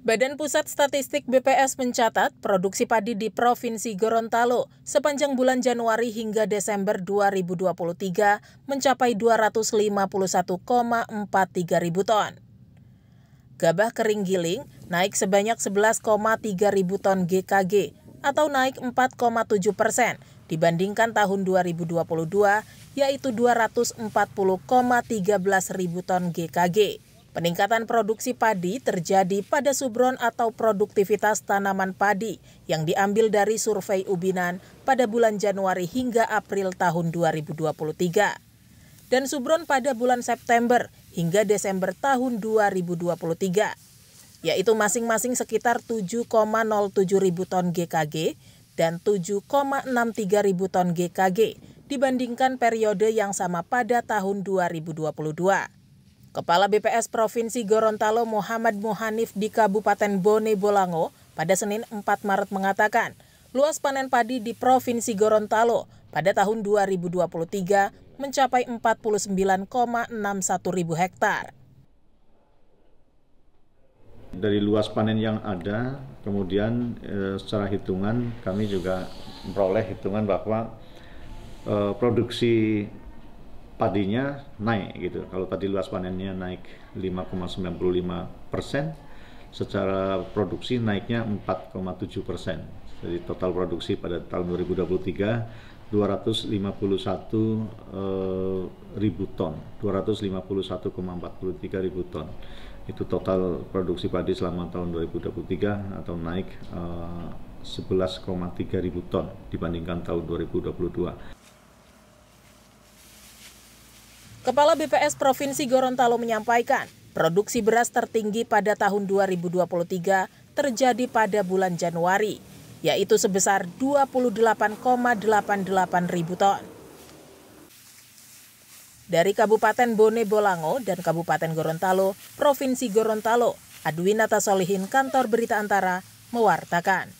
Badan Pusat Statistik BPS mencatat produksi padi di Provinsi Gorontalo sepanjang bulan Januari hingga Desember 2023 mencapai 251,43 ribu ton. Gabah kering giling naik sebanyak 11,3 ribu ton GKG atau naik 4,7 persen dibandingkan tahun 2022 yaitu 240,13 ribu ton GKG. Peningkatan produksi padi terjadi pada subron atau produktivitas tanaman padi yang diambil dari survei Ubinan pada bulan Januari hingga April tahun 2023 dan subron pada bulan September hingga Desember tahun 2023 yaitu masing-masing sekitar 7,07 ribu ton GKG dan 7,63 ribu ton GKG dibandingkan periode yang sama pada tahun 2022. Kepala BPS Provinsi Gorontalo Muhammad Muhanif di Kabupaten Bone Bolango pada Senin 4 Maret mengatakan, luas panen padi di Provinsi Gorontalo pada tahun 2023 mencapai 49,61 ribu hektar. Dari luas panen yang ada, kemudian eh, secara hitungan kami juga memperoleh hitungan bahwa eh, produksi padinya naik gitu. Kalau tadi luas panennya naik 5,95 persen, secara produksi naiknya 4,7 persen. Jadi total produksi pada tahun 2023 251 eh, ribu ton, 251,43 ribu ton. Itu total produksi padi selama tahun 2023 atau naik eh, 11,3 ribu ton dibandingkan tahun 2022. Kepala BPS Provinsi Gorontalo menyampaikan, produksi beras tertinggi pada tahun 2023 terjadi pada bulan Januari, yaitu sebesar 28,88 ribu ton. Dari Kabupaten Bone Bolango dan Kabupaten Gorontalo, Provinsi Gorontalo, Adwinata Solihin Kantor Berita Antara, mewartakan.